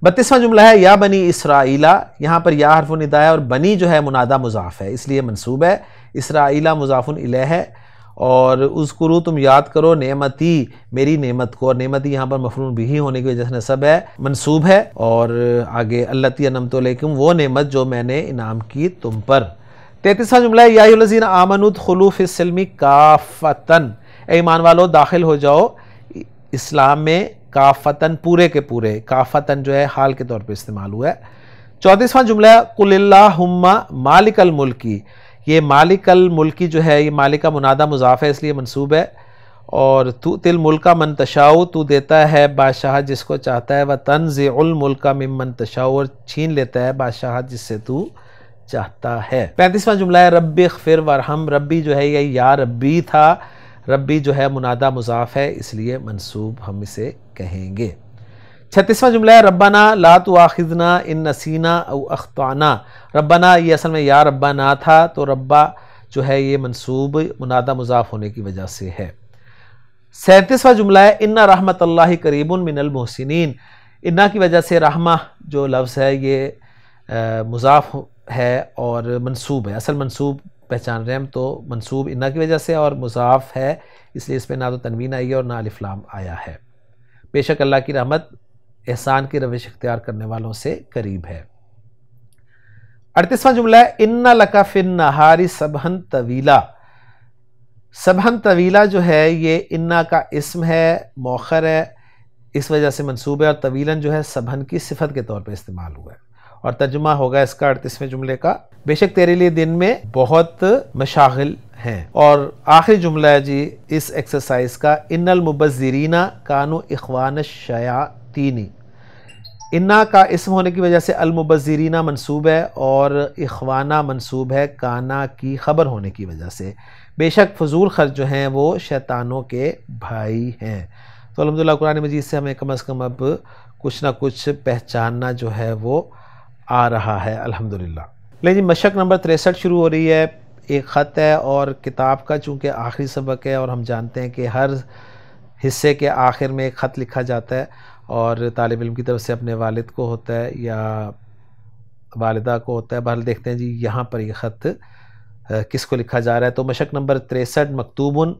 بتیسواں جملہ ہے یا بنی اسرائیلہ یہاں پر یا حرف و ندا ہے اور بنی جو ہے منادا مضاف ہے اس لیے منصوب ہے اسرائیلہ مضاف الہ ہے اور اس قرو تم یاد کرو نعمتی میری نعمت کو اور نعمتی یہاں پر مفرون بھی ہونے کی وجہ سے نصب ہے منصوب ہے اور آگے اللہ انمت علیکم وہ نعمت جو میں نے انعام کی تم پر تینتیسواں جملہ ہے یا الزین خلوف السلمی کافتن اے ایمان والو داخل ہو جاؤ اسلام میں کافتن پورے کے پورے کافتن جو ہے حال کے طور پہ استعمال ہوا ہے چوتیسواں جملہ قل اللہ ہم الملکی یہ مالک الملکی جو ہے یہ مالکا منادہ مضاف ہے اس لیے منصوب ہے اور تو تل ملکہ منتشاؤ تو دیتا ہے بادشاہ جس کو چاہتا ہے وہ تنز الملکہ میں تشاؤ اور چھین لیتا ہے بادشاہ جس سے تو چاہتا ہے پینتیسواں جملہ ہے رب ورحم ربی جو ہے یہ یا ربی تھا ربی جو ہے منادہ مضاف ہے اس لیے منصوب ہم اسے کہیں گے چھتیسواں جملہ ہے ربنا لا تو آخذنا ان نسینا او اختوانا ربنا یہ اصل میں یا ربنا تھا تو ربا جو ہے یہ منصوب منادہ مضاف ہونے کی وجہ سے ہے سینتیسواں جملہ ہے انا رحمت اللہ قریب من المحسنین انا کی وجہ سے رحمہ جو لفظ ہے یہ مضاف ہے اور منصوب ہے اصل منصوب پہچان رہے تو منصوب انا کی وجہ سے اور مضاف ہے اس لیے اس پہ نہ تو تنوین آئی ہے اور نہ الفلام آیا ہے بے شک اللہ کی رحمت احسان کی روش اختیار کرنے والوں سے قریب ہے اڑتیسواں جملہ ہے لکا فن نہاری سبہن طویلا سبہن طویلا جو ہے یہ انا کا اسم ہے موخر ہے اس وجہ سے منصوب ہے اور طویلاً جو ہے سبھن کی صفت کے طور پہ استعمال ہوا ہے اور ترجمہ ہوگا اس کا اڑتیسویں جملے کا بے شک تیرے لیے دن میں بہت مشاغل ہیں اور آخری جملہ ہے جی اس ایکسرسائز کا ان المبذرینہ کانو اخوان شیا تینی انا کا اسم ہونے کی وجہ سے المبذرینہ منصوب ہے اور اخوانہ منصوب ہے کانا کی خبر ہونے کی وجہ سے بے شک فضول خط جو ہیں وہ شیطانوں کے بھائی ہیں تو الحمدللہ قرآن مجید سے ہمیں کم از کم اب کچھ نہ کچھ پہچاننا جو ہے وہ آ رہا ہے الحمدللہ لیکن جی، مشق نمبر 63 شروع ہو رہی ہے ایک خط ہے اور کتاب کا چونکہ آخری سبق ہے اور ہم جانتے ہیں کہ ہر حصے کے آخر میں ایک خط لکھا جاتا ہے اور طالب علم کی طرف سے اپنے والد کو ہوتا ہے یا والدہ کو ہوتا ہے بہرحال دیکھتے ہیں جی یہاں پر یہ خط کس کو لکھا جا رہا ہے تو مشق نمبر 63 مکتوبن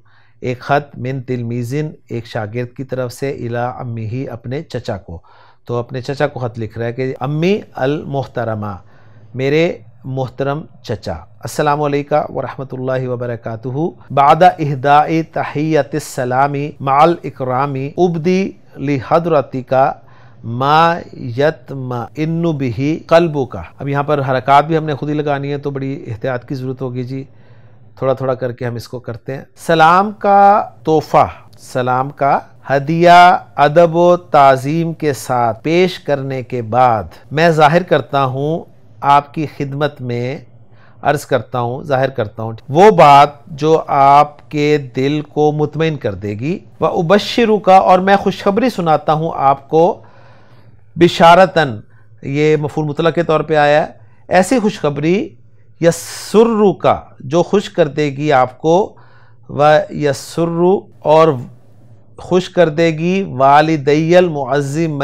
ایک خط من تلمیزن ایک شاگرد کی طرف سے الا امی ہی اپنے چچا کو تو اپنے چچا کو خط لکھ رہا ہے کہ امی المحترمہ میرے محترم چچا السلام علیکم ورحمۃ اللہ وبرکاتہ اہدائی تحییت السلامی مع اکرامی ابدی حدرتی کا ما یتما انو بھی قلبو کا اب یہاں پر حرکات بھی ہم نے خود ہی لگانی ہے تو بڑی احتیاط کی ضرورت ہوگی جی تھوڑا تھوڑا کر کے ہم اس کو کرتے ہیں سلام کا تحفہ سلام کا ہدیہ ادب و تعظیم کے ساتھ پیش کرنے کے بعد میں ظاہر کرتا ہوں آپ کی خدمت میں عرض کرتا ہوں ظاہر کرتا ہوں وہ بات جو آپ کے دل کو مطمئن کر دے گی وہ ابشرو کا اور میں خوشخبری سناتا ہوں آپ کو بشارتن یہ مفول مطلع کے طور پہ آیا ہے ایسی خوشخبری یسرو کا جو خوش کر دے گی آپ کو وہ یسرو اور خوش کر دے گی والدیل معذم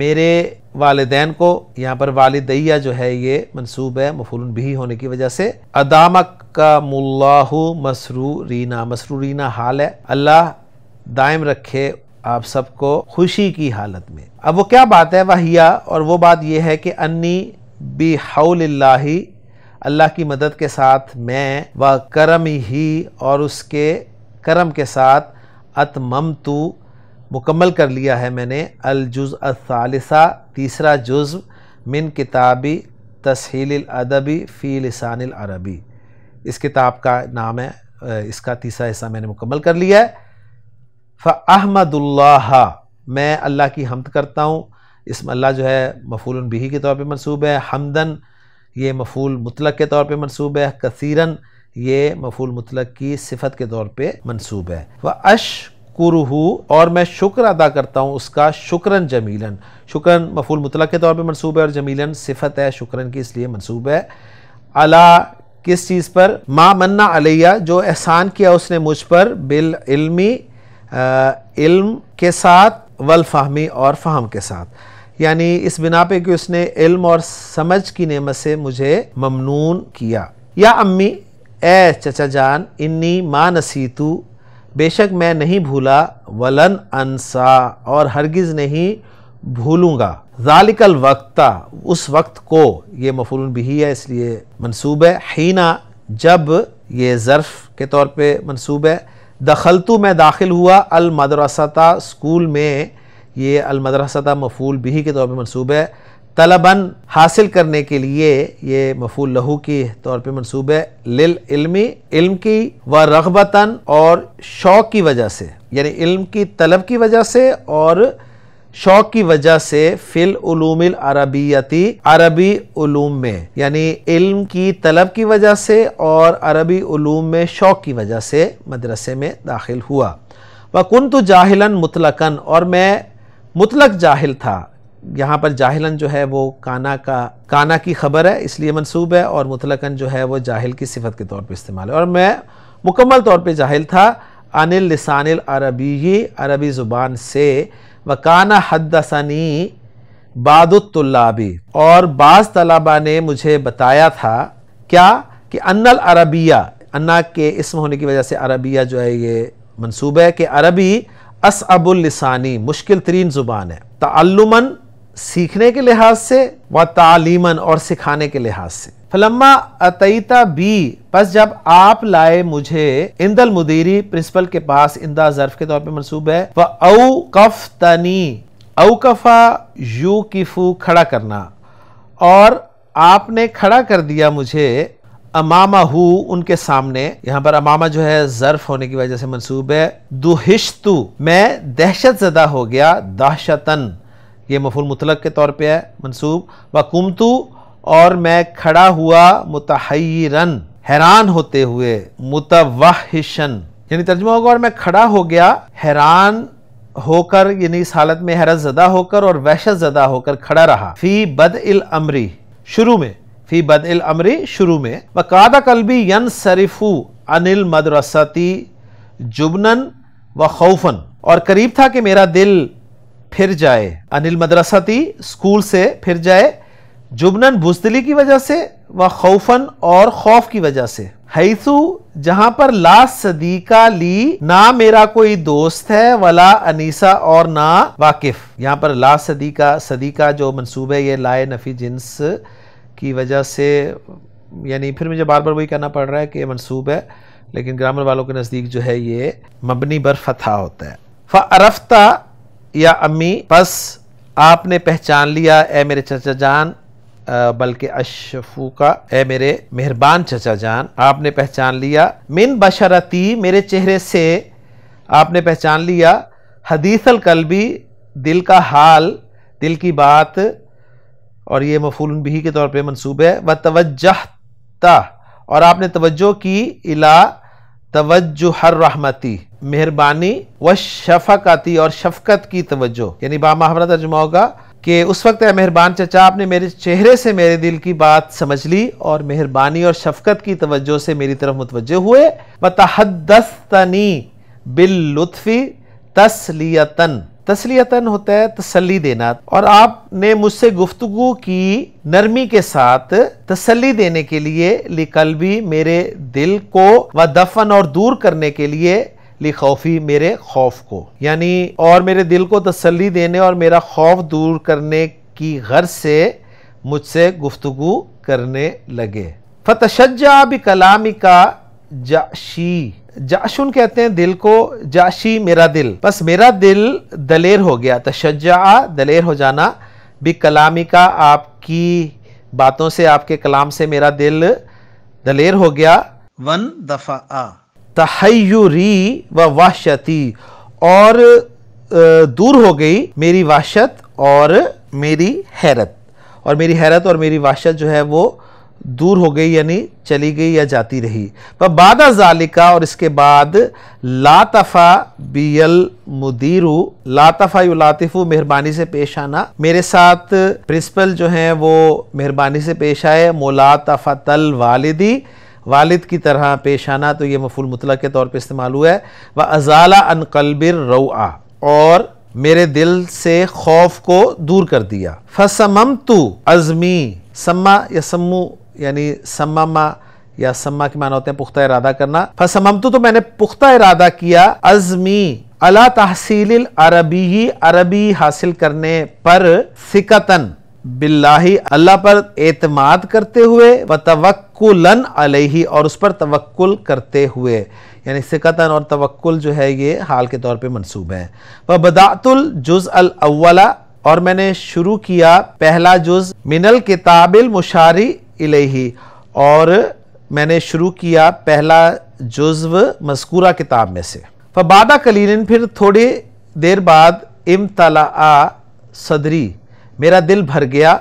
میرے والدین کو یہاں پر والدیہ جو ہے یہ منصوب ہے مفل بھی ہونے کی وجہ سے ادامک کا مل مسرورینا رینا حال ہے اللہ دائم رکھے آپ سب کو خوشی کی حالت میں اب وہ کیا بات ہے وہیا اور وہ بات یہ ہے کہ انی بی اللہ کی مدد کے ساتھ میں و کرم ہی اور اس کے کرم کے ساتھ اتممتو تو مکمل کر لیا ہے میں نے الجز الثالثہ تیسرا جزو من کتابی تسحیل الادبی فی لسان العربی اس کتاب کا نام ہے اس کا تیسرا حصہ میں نے مکمل کر لیا ہے فَأَحْمَدُ اللہ میں اللہ کی حمد کرتا ہوں اس میں اللہ جو ہے مفول البیہی کے طور پہ منصوب ہے حمدن یہ مفول مطلق کے طور پہ منصوب ہے کثیرن یہ مفول مطلق کی صفت کے طور پہ منصوب ہے ف اش کرہو اور میں شکر ادا کرتا ہوں اس کا شکرن جمیلن شکرن مفول مطلق کے طور پہ منصوب ہے اور جمیلن صفت ہے شکرن کی اس لیے منصوب ہے اللہ کس چیز پر ما منا علیہ جو احسان کیا اس نے مجھ پر بالعلمی علم کے ساتھ والفہمی اور فہم کے ساتھ یعنی اس بنا پہ کہ اس نے علم اور سمجھ کی نعمت سے مجھے ممنون کیا یا امی اے چچا جان انی ما نسیتو بے شک میں نہیں بھولا ولن انسا اور ہرگز نہیں بھولوں گا ذالک الوقت اس وقت کو یہ مفعول بھی ہے اس لیے منصوب ہے حینا جب یہ ظرف کے طور پہ منصوب ہے دخلتو میں داخل ہوا المدرسہ سکول میں یہ المدرسطہ مفعول بھی کے طور پہ ہے طلباً حاصل کرنے کے لیے یہ مفول لہو کی طور پہ لل علمی علم کی و رغبتاً اور شوق کی وجہ سے یعنی علم کی طلب کی وجہ سے اور شوق کی وجہ سے فل العربیتی عربی علوم میں یعنی علم کی طلب کی وجہ سے اور عربی علوم میں شوق کی وجہ سے مدرسے میں داخل ہوا وہ جَاهِلًا تو اور میں مطلق جاہل تھا یہاں پر جاہلن جو ہے وہ کانا کا کانا کی خبر ہے اس لیے منصوب ہے اور جو ہے وہ جاہل کی صفت کے طور پہ استعمال ہے اور میں مکمل طور پہ جاہل تھا انل لسان العربی عربی زبان سے وکانا حد ثنی باد الطلابی اور بعض طلباء نے مجھے بتایا تھا کیا کہ ان العربیہ انا کے اسم ہونے کی وجہ سے عربیہ جو ہے یہ منصوب ہے کہ عربی اسعب اللسانی مشکل ترین زبان ہے تعلمن سیکھنے کے لحاظ سے و تعلیمن اور سکھانے کے لحاظ سے فلما اتیتا بی پس جب آپ لائے مجھے اندل مدیری پرنسپل کے پاس اندا ظرف کے طور پہ منصوب ہے و او کف تنی او کفا یو کفو کھڑا کرنا اور آپ نے کھڑا کر دیا مجھے امامہ ہو ان کے سامنے یہاں پر امامہ جو ہے ظرف ہونے کی وجہ سے منصوب ہے دوہشتو میں دہشت زدہ ہو گیا دہشتن یہ مفول مطلق کے طور پہ ہے منصوب و کمتو اور میں کھڑا ہوا متحیرن حیران ہوتے ہوئے متوحشن یعنی ترجمہ ہوگا اور میں کھڑا ہو گیا حیران ہو کر یعنی اس حالت میں حیرت زدہ ہو کر اور وحشت زدہ ہو کر کھڑا رہا فی بد الامری شروع میں فی بد الامری شروع میں وَقَادَ قَلْبِ ین سرفو انل مدرستی جبنن و خوفن اور قریب تھا کہ میرا دل پھر جائے انل مدرسطی اسکول سے پھر جائے جبنن بزدلی کی وجہ سے و خوفن اور خوف کی وجہ سے حیثو جہاں پر لا صدیقہ لی نہ میرا کوئی دوست ہے ولا انیسہ اور نہ واقف یہاں پر لا صدیقہ صدیقہ جو منصوب ہے یہ لائے نفی جنس کی وجہ سے یعنی پھر مجھے بار بار وہی کہنا پڑ رہا ہے کہ یہ منصوب ہے لیکن گرامر والوں کے نزدیک جو ہے یہ مبنی بر فتح ہوتا ہے فَعَرَفْتَ یا امی پس آپ نے پہچان لیا اے میرے چچا جان بلکہ اشفو کا اے میرے مہربان چچا جان آپ نے پہچان لیا من بشرتی میرے چہرے سے آپ نے پہچان لیا حدیث القلبی دل کا حال دل کی بات اور یہ مفول بھی کے طور پہ ہے و توجہ اور آپ نے توجہ کی الہ توجہ ہر رحمتی مہربانی و شفقاتی اور شفقت کی توجہ یعنی با محمد ترجمہ ہوگا کہ اس وقت اے مہربان چچا آپ نے میرے چہرے سے میرے دل کی بات سمجھ لی اور مہربانی اور شفقت کی توجہ سے میری طرف متوجہ ہوئے وَتَحَدَّثْتَنِي بِاللُّطْفِ تسلی تسلیتن ہوتا ہے تسلی دینا اور آپ نے مجھ سے گفتگو کی نرمی کے ساتھ تسلی دینے کے لیے میرے دل کو و دفن اور دور کرنے کے لیے لخوفی میرے خوف کو یعنی اور میرے دل کو تسلی دینے اور میرا خوف دور کرنے کی غرض سے مجھ سے گفتگو کرنے لگے فتشجع بکلامی کا جاشی جاشن کہتے ہیں دل کو جاشی میرا دل بس میرا دل دلیر ہو گیا تشجع دلیر ہو جانا بھی کلامی کا آپ کی باتوں سے آپ کے کلام سے میرا دل دلیر ہو گیا ون دفعہ تحیری و وحشتی اور دور ہو گئی میری وحشت اور میری حیرت اور میری حیرت اور میری وحشت جو ہے وہ دور ہو گئی یعنی چلی گئی یا جاتی رہی بادا ذالکہ اور اس کے بعد بیل لاطف لاطف یلاتفو مہربانی سے پیش آنا میرے ساتھ پرنسپل جو ہیں وہ مہربانی سے پیش آئے مولاطف تل والدی والد کی طرح پیش آنا تو یہ مفول مطلق کے طور پہ استعمال ہوا ہے وَأَزَالَ ان قَلْبِ الرَّوْعَ اور میرے دل سے خوف کو دور کر دیا سما یا سمو یعنی یا سما کے ہیں پختہ ارادہ کرنا فسممتو تو میں نے پختہ ارادہ کیا ازمی اللہ تحصیل العربی عربی حاصل کرنے پر ثقتن باللہ اللہ پر اعتماد کرتے ہوئے علیہ اور اس پر توکل کرتے ہوئے یعنی ثقتن اور توکل جو ہے یہ حال کے طور پہ منصوب ہے وہ بدات الج اور میں نے شروع کیا پہلا جز من الکتاب المشاری اور میں نے شروع کیا پہلا جزو مذکورہ کتاب میں سے فبادہ فبادا پھر تھوڑی دیر بعد امتلا صدری میرا دل بھر گیا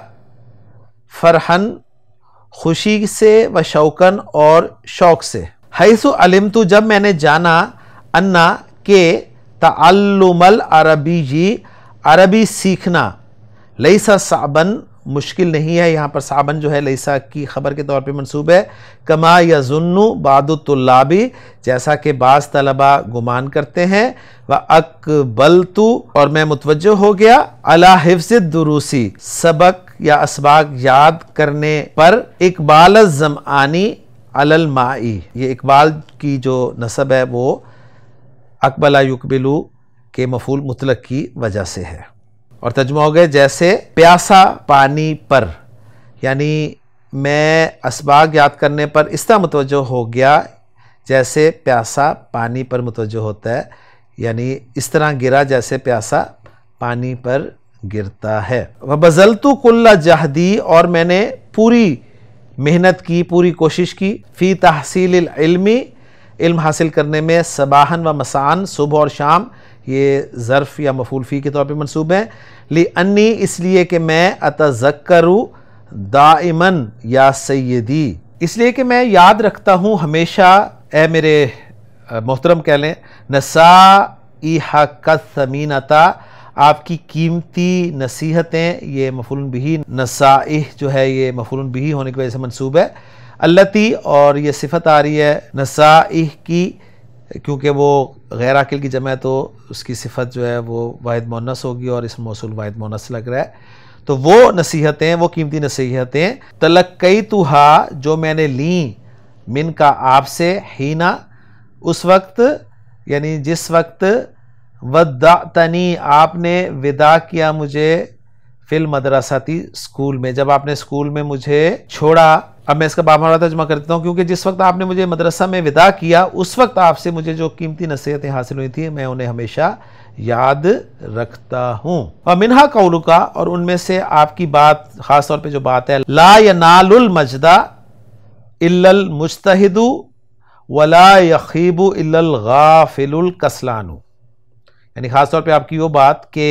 فرحن خوشی سے و شوقن اور شوق سے حیث علمتو تو جب میں نے جانا انا کہ تعلم العربی جی عربی سیکھنا لیسا سعبن مشکل نہیں ہے یہاں پر صابن جو ہے لیسا کی خبر کے طور پر منصوب ہے کما یا ذنو بعد الطلابی جیسا کہ بعض طلبہ گمان کرتے ہیں و اکبلتو اور میں متوجہ ہو گیا علا حفظ دروسی سبق یا اسباق یاد کرنے پر اقبال الزمانی علی المائی یہ اقبال کی جو نصب ہے وہ اکبلا یقبلو کے مفہول مطلق کی وجہ سے ہے اور ترجمہ ہو گئے جیسے پیاسا پانی پر یعنی میں اسباق یاد کرنے پر اس طرح متوجہ ہو گیا جیسے پیاسا پانی پر متوجہ ہوتا ہے یعنی اس طرح گرا جیسے پیاسا پانی پر گرتا ہے وَبَزَلْتُ كُلَّ کلّہ اور میں نے پوری محنت کی پوری کوشش کی فی تحصیل العلمی علم حاصل کرنے میں سباہن و مسان صبح اور شام یہ ظرف یا فی کے طور پہ منصوبے لی انی اس لیے کہ میں اتذکرو دائمن یا سیدی اس لیے کہ میں یاد رکھتا ہوں ہمیشہ اے میرے محترم کہہ لیں نسا حق سمین آپ کی قیمتی نصیحتیں یہ مفرون بھی نسا جو ہے یہ مفلون بھی ہونے کی وجہ سے منصوب ہے اللہ تی اور یہ صفت آ رہی ہے نسا کی کیونکہ وہ غیر عقل کی جمع ہے تو اس کی صفت جو ہے وہ واحد مونس ہوگی اور اس موصول واحد مونس لگ رہا ہے تو وہ نصیحتیں وہ قیمتی نصیحتیں تلک کئی ہا جو میں نے لیں من کا آپ سے نہ اس وقت یعنی جس وقت ودا تنی آپ نے ودا کیا مجھے فلم مدرساتی اسکول میں جب آپ نے اسکول میں مجھے چھوڑا اب میں اس کا با مجمع کر دیتا ہوں کیونکہ جس وقت آپ نے مجھے مدرسہ میں ودا کیا اس وقت آپ سے مجھے جو قیمتی نصیحتیں حاصل ہوئی تھیں میں انہیں ہمیشہ یاد رکھتا ہوں قول کا اور ان میں سے آپ کی بات خاص طور پہ جو بات ہے لا ینال المجدہ الا المجتہد ولا المست الا الغافل القسلانو یعنی خاص طور پہ آپ کی وہ بات کہ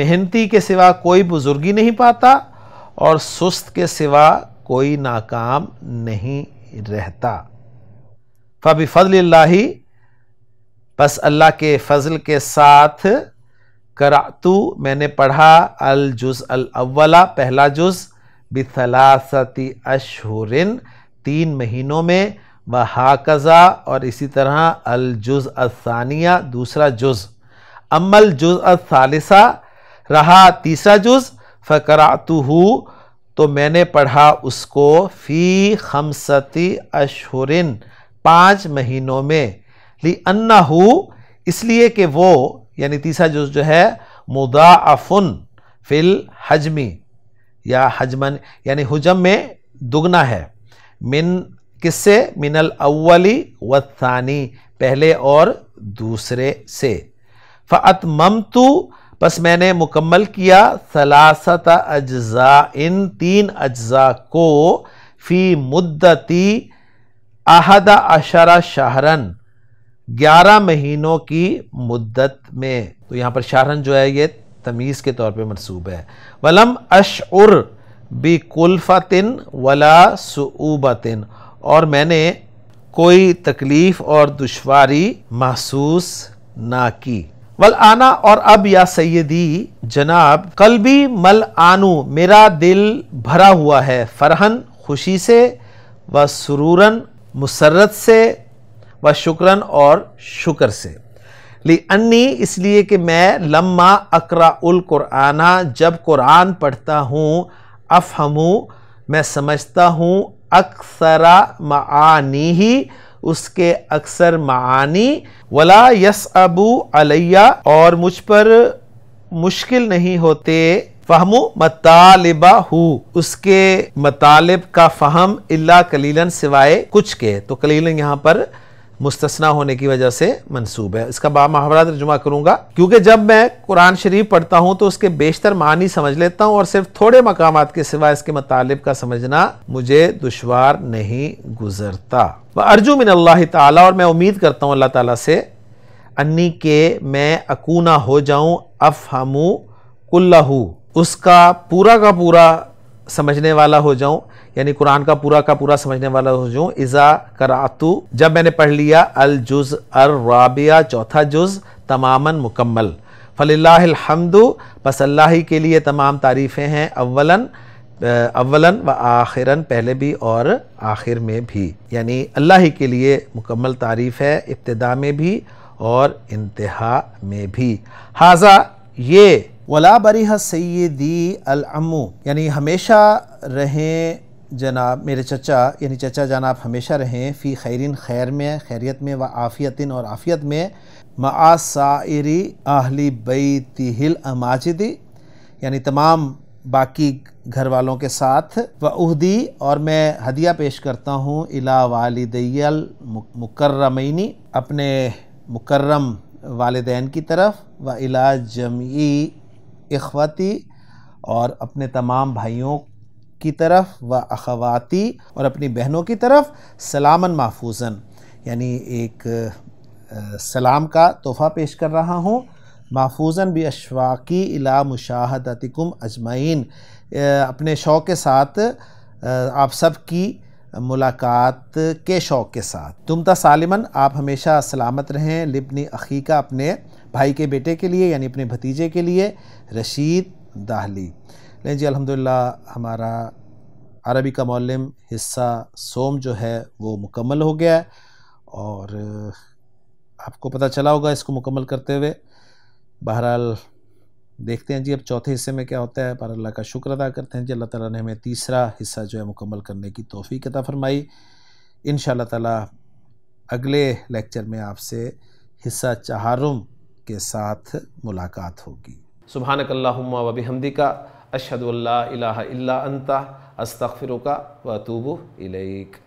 محنتی کے سوا کوئی بزرگی نہیں پاتا اور سست کے سوا کوئی ناکام نہیں رہتا فب فضل اللہ بس اللہ کے فضل کے ساتھ کراتو میں نے پڑھا الجز الاولا پہلا جز بِثَلَاثَتِ اشہورن تین مہینوں میں بحاکزہ اور اسی طرح الجز الثانیہ دوسرا جز ام الجز الثالثہ رہا تیسرا جز فَقَرَعْتُهُ تو میں نے پڑھا اس کو فی خمستی اشہرن پانچ مہینوں میں لی انا ہو اس لیے کہ وہ یعنی تیسرا جز جو ہے مضاعفن فی الحجمی یا حجمن یعنی حجم میں دگنا ہے من کس سے من الاولی والثانی پہلے اور دوسرے سے فعت ممتو بس میں نے مکمل کیا ثلاثت اجزاء ان تین اجزاء کو فی مدتی احد اشارہ شہرن گیارہ مہینوں کی مدت میں تو یہاں پر شہرن جو ہے یہ تمیز کے طور پہ منصوب ہے ولم اشعر بی کلفتن ولا صعوباطن اور میں نے کوئی تکلیف اور دشواری محسوس نہ کی والآنا اور اب یا سیدی جناب قلبی مل آنو میرا دل بھرا ہوا ہے فرحن خوشی سے و سرورن مسرت سے و شکرن اور شکر سے لی انی اس لیے کہ میں لما اقرا القرآن جب قرآن پڑھتا ہوں افہموں میں سمجھتا ہوں اکثر معانی ہی اس کے اکثر معانی ولا یس ابو علیہ اور مجھ پر مشکل نہیں ہوتے فہم مطالبہ ہو اس کے مطالب کا فہم اللہ کلیلن سوائے کچھ کے تو کلیلن یہاں پر مستثنا ہونے کی وجہ سے منسوب ہے اس کا با محاورہ ترجمہ کروں گا کیونکہ جب میں قرآن شریف پڑھتا ہوں تو اس کے بیشتر معنی سمجھ لیتا ہوں اور صرف تھوڑے مقامات کے سوائے اس کے مطالب کا سمجھنا مجھے دشوار نہیں گزرتا وہ مِنَ من اللہ تعالیٰ اور میں امید کرتا ہوں اللہ تعالیٰ سے انی کہ میں اکونا ہو جاؤں افہمو کلہو اس کا پورا کا پورا سمجھنے والا ہو جاؤں یعنی قرآن کا پورا کا پورا سمجھنے والا ہو جاؤں ازا کراتو جب میں نے پڑھ لیا الجز الرابعہ چوتھا جز تماماً مکمل فَلِلَّهِ الْحَمْدُ الحمد بص اللہ ہی کے لیے تمام تعریفیں ہیں اولاً اولاً و آخراً پہلے بھی اور آخر میں بھی یعنی اللہ ہی کے لیے مکمل تعریف ہے ابتدا میں بھی اور انتہا میں بھی حاضہ یہ ولا بَرِحَ سیدی الاموں یعنی ہمیشہ رہیں جناب میرے چچا یعنی چچا جناب ہمیشہ رہیں فی خیرین خیر میں خیریت میں و عافیتن اور عافیت میں مَعَا سَائِرِ اَحْلِ بَيْتِهِ اماجدی یعنی تمام باقی گھر والوں کے ساتھ و عہدی اور میں ہدیہ پیش کرتا ہوں والدی المکرمینی اپنے مکرم والدین کی طرف و الا جمعی اخواتی اور اپنے تمام بھائیوں کی طرف و اخواتی اور اپنی بہنوں کی طرف سلامن محفوظ یعنی ایک سلام کا تحفہ پیش کر رہا ہوں محفوظاً بھی اشفاقی مشاہدتکم اجمعین اپنے شوق کے ساتھ آپ سب کی ملاقات کے شوق کے ساتھ تمتا سالمن آپ ہمیشہ سلامت رہیں اخی عقیقہ اپنے بھائی کے بیٹے کے لیے یعنی اپنے بھتیجے کے لیے رشید داہلی لیں جی الحمدللہ ہمارا عربی کا معلم حصہ سوم جو ہے وہ مکمل ہو گیا ہے اور آپ کو پتہ چلا ہوگا اس کو مکمل کرتے ہوئے بہرحال دیکھتے ہیں جی اب چوتھے حصے میں کیا ہوتا ہے پر اللہ کا شکر ادا کرتے ہیں جی اللہ تعالیٰ نے ہمیں تیسرا حصہ جو ہے مکمل کرنے کی توفیق عطا فرمائی ان شاء اللہ تعالیٰ اگلے لیکچر میں آپ سے حصہ چہارم کے ساتھ ملاقات ہوگی سبحانک اللہم و بحمدکا ہمدی کا اللہ الہ الا انطا استغفر و توبو الیک